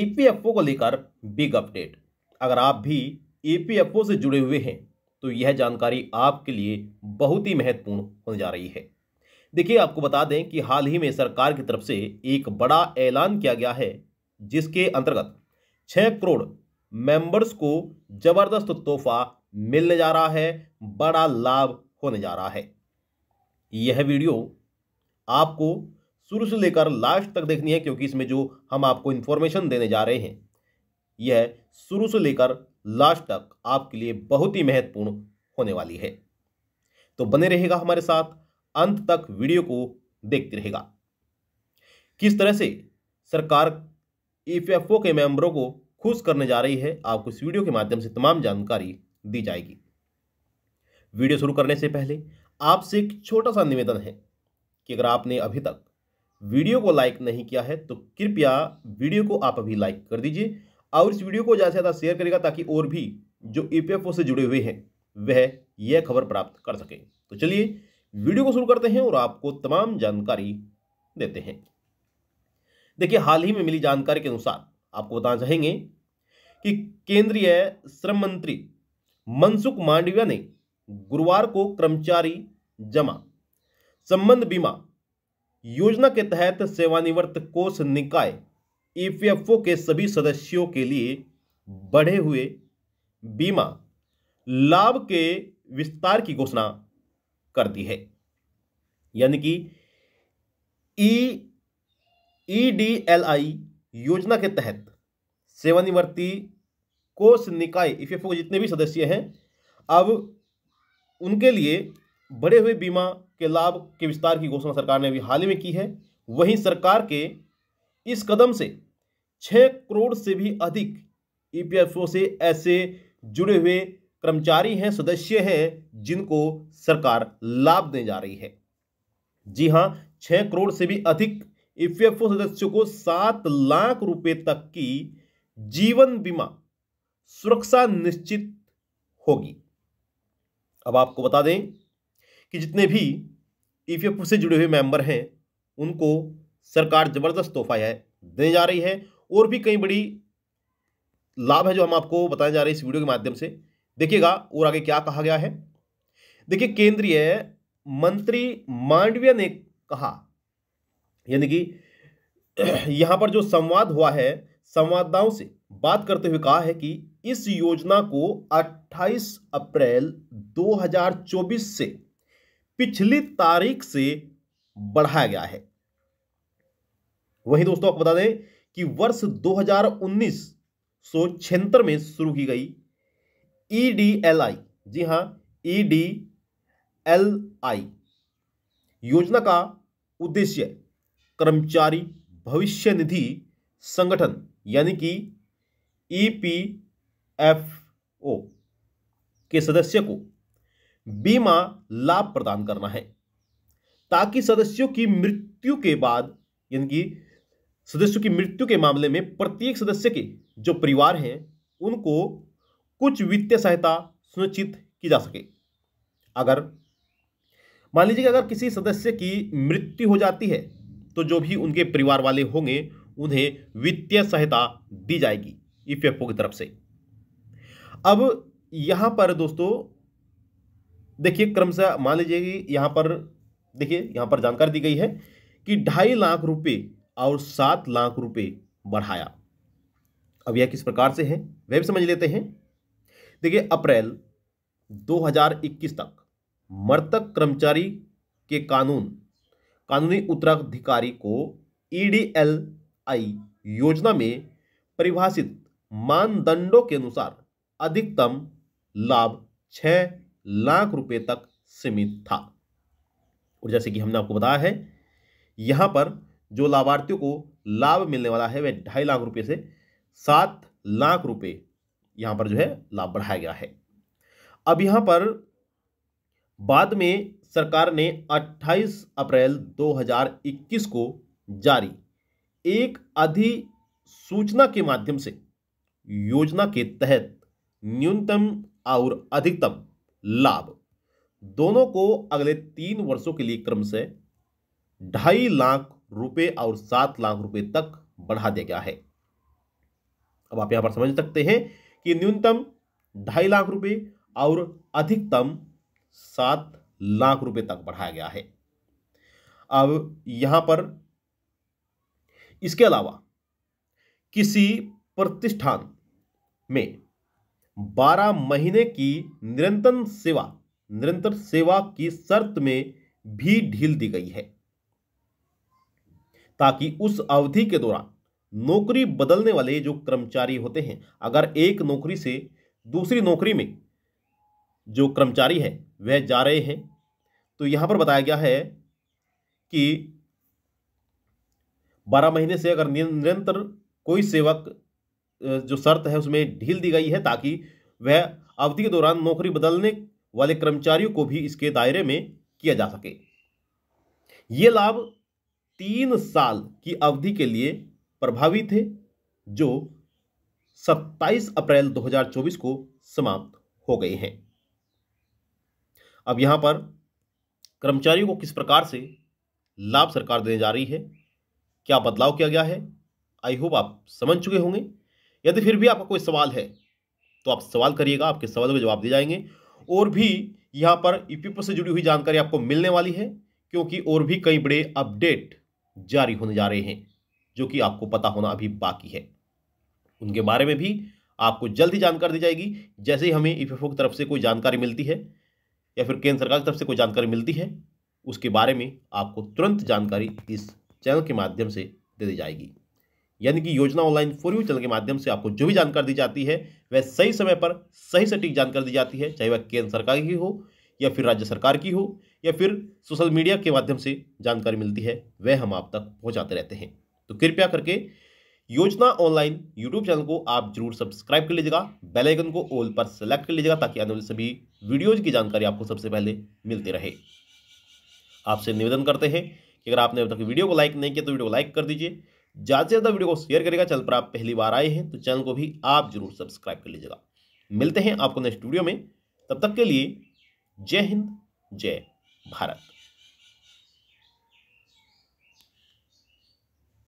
EPFO e को लेकर big update अगर आप भी ईपीएफओ e से जुड़े हुए हैं तो यह जानकारी आपके लिए बहुत ही महत्वपूर्ण होने जा रही है देखिए आपको बता दें कि हाल ही में सरकार की तरफ से एक बड़ा ऐलान किया गया है जिसके अंतर्गत छः करोड़ मेंबर्स को जबरदस्त तोहफा मिलने जा रहा है बड़ा लाभ होने जा रहा है यह वीडियो आपको शुरू से लेकर लास्ट तक देखनी है क्योंकि इसमें जो हम आपको इन्फॉर्मेशन देने जा रहे हैं यह शुरू से लेकर लास्ट तक आपके लिए बहुत ही महत्वपूर्ण होने वाली है तो बने रहेगा हमारे साथ अंत तक वीडियो को देखते रहेगा किस तरह से सरकार ईपीएफओ e के मेंबरों को खुश करने जा रही है आपको इस वीडियो के माध्यम से तमाम जानकारी दी जाएगी वीडियो शुरू करने से पहले आपसे एक छोटा सा निवेदन है कि अगर आपने अभी तक वीडियो को लाइक नहीं किया है तो कृपया वीडियो को आप अभी लाइक कर दीजिए और इस वीडियो को ज़्यादा से ज़्यादा शेयर करेगा ताकि और भी जो ई e से जुड़े हुए हैं वह यह खबर प्राप्त कर सके तो चलिए वीडियो को शुरू करते हैं और आपको तमाम जानकारी देते हैं देखिए हाल ही में मिली जानकारी के अनुसार आपको बताना चाहेंगे कि केंद्रीय श्रम मंत्री मनसुख मांडविया ने गुरुवार को कर्मचारी जमा संबंध बीमा योजना के तहत सेवानिवृत्त कोष निकाय ईपीएफओ के सभी सदस्यों के लिए बढ़े हुए बीमा लाभ के विस्तार की घोषणा कर दी है यानी कि ई ईडीएलआई योजना के तहत सेवानिवृत्ति कोष निकाय ईपीएफओ के जितने भी सदस्य हैं अब उनके लिए बढ़े हुए बीमा के लाभ के विस्तार की घोषणा सरकार ने अभी हाल ही में की है वहीं सरकार के इस कदम से छः करोड़ से भी अधिक ईपीएफओ से ऐसे जुड़े हुए कर्मचारी हैं सदस्य हैं जिनको सरकार लाभ देने जा रही है जी हाँ छः करोड़ से भी अधिक ईपीएफओ सदस्यों को सात लाख रुपए तक की जीवन बीमा सुरक्षा निश्चित होगी अब आपको बता दें कि जितने भी ईपीएफओ e से जुड़े हुए मेंबर हैं उनको सरकार ज़बरदस्त तोहफा है देने जा रही है और भी कई बड़ी लाभ है जो हम आपको बताने जा रहे हैं इस वीडियो के माध्यम से देखिएगा और आगे क्या कहा गया है देखिए केंद्रीय मंत्री मांडविया ने कहा यानी कि यहां पर जो संवाद हुआ है संवाददाताओं से बात करते हुए कहा है कि इस योजना को 28 अप्रैल 2024 से पिछली तारीख से बढ़ाया गया है वहीं दोस्तों आपको बता दें कि वर्ष 2019 हजार छिहत्तर में शुरू की गई ईडीएलआई e जी हां ईडीएलआई e योजना का उद्देश्य कर्मचारी भविष्य निधि संगठन यानी कि ईपीएफओ e के सदस्य को बीमा लाभ प्रदान करना है ताकि सदस्यों की मृत्यु के बाद यानी कि सदस्यों की मृत्यु के मामले में प्रत्येक सदस्य के जो परिवार हैं उनको कुछ वित्तीय सहायता सुनिश्चित की जा सके अगर मान लीजिए कि अगर किसी सदस्य की मृत्यु हो जाती है तो जो भी उनके परिवार वाले होंगे उन्हें वित्तीय सहायता दी जाएगी ई की तरफ से अब यहां पर दोस्तों देखिए क्रमशः मान लीजिए कि यहाँ पर देखिए यहाँ पर जानकारी दी गई है कि ढाई लाख रुपए और सात लाख रुपए बढ़ाया अब यह किस प्रकार से है वह भी समझ लेते हैं देखिए अप्रैल 2021 तक मृतक कर्मचारी के कानून कानूनी उत्तराधिकारी को ई योजना में परिभाषित मानदंडों के अनुसार अधिकतम लाभ छः लाख रुपए तक सीमित था और जैसे कि हमने आपको बताया है यहां पर जो लाभार्थियों को लाभ मिलने वाला है वह ढाई लाख रुपए से सात लाख रुपए यहां पर जो है लाभ बढ़ाया गया है अब यहां पर बाद में सरकार ने 28 अप्रैल 2021 को जारी एक अधिसूचना के माध्यम से योजना के तहत न्यूनतम और अधिकतम लाभ दोनों को अगले तीन वर्षों के लिए क्रम से ढाई लाख रुपए और सात लाख रुपए तक बढ़ा दिया गया है अब आप यहां पर समझ सकते हैं कि न्यूनतम ढाई लाख रुपए और अधिकतम सात लाख रुपए तक बढ़ाया गया है अब यहां पर इसके अलावा किसी प्रतिष्ठान में बारह महीने की निरंतर सेवा निरंतर सेवा की शर्त में भी ढील दी गई है ताकि उस अवधि के दौरान नौकरी बदलने वाले जो कर्मचारी होते हैं अगर एक नौकरी से दूसरी नौकरी में जो कर्मचारी है वह जा रहे हैं तो यहां पर बताया गया है कि बारह महीने से अगर निरंतर कोई सेवक जो शर्त है उसमें ढील दी गई है ताकि वह अवधि के दौरान नौकरी बदलने वाले कर्मचारियों को भी इसके दायरे में किया जा सके ये लाभ तीन साल की अवधि के लिए प्रभावी थे जो 27 अप्रैल 2024 को समाप्त हो गए हैं अब यहां पर कर्मचारियों को किस प्रकार से लाभ सरकार देने जा रही है क्या बदलाव किया गया है आई होप आप समझ चुके होंगे यदि फिर भी आपका कोई सवाल है तो आप सवाल करिएगा आपके सवालों के जवाब दिए जाएंगे और भी यहाँ पर ईपीएफओ e से जुड़ी हुई जानकारी आपको मिलने वाली है क्योंकि और भी कई बड़े अपडेट जारी होने जा रहे हैं जो कि आपको पता होना अभी बाकी है उनके बारे में भी आपको जल्द ही जानकारी दी जाएगी जैसे ही हमें ईपीएफओ e की तरफ से कोई जानकारी मिलती है या फिर केंद्र सरकार की तरफ से कोई जानकारी मिलती है उसके बारे में आपको तुरंत जानकारी इस चैनल के माध्यम से दे दी जाएगी यानी कि योजना ऑनलाइन फोर यू चैनल के माध्यम से आपको जो भी जानकारी दी जाती है वह सही समय पर सही सटीक जानकारी दी जाती है चाहे वह केंद्र सरकार की हो या फिर राज्य सरकार की हो या फिर सोशल मीडिया के माध्यम से जानकारी मिलती है वह हम आप तक पहुँचाते रहते हैं तो कृपया करके योजना ऑनलाइन यूट्यूब चैनल को आप जरूर सब्सक्राइब कर लीजिएगा बेल आइकन को ऑल पर सेलेक्ट कर लीजिएगा ताकि आने वाले सभी वीडियोज की जानकारी आपको सबसे पहले मिलती रहे आपसे निवेदन करते हैं कि अगर आपने अब तक वीडियो को लाइक नहीं किया तो वीडियो को लाइक कर दीजिए ज़्यादा से ज़्यादा वीडियो को शेयर करेगा चैनल पर आप पहली बार आए हैं तो चैनल को भी आप जरूर सब्सक्राइब कर लीजिएगा मिलते हैं आपको नेक्स्ट वीडियो में तब तक के लिए जय हिंद जय भारत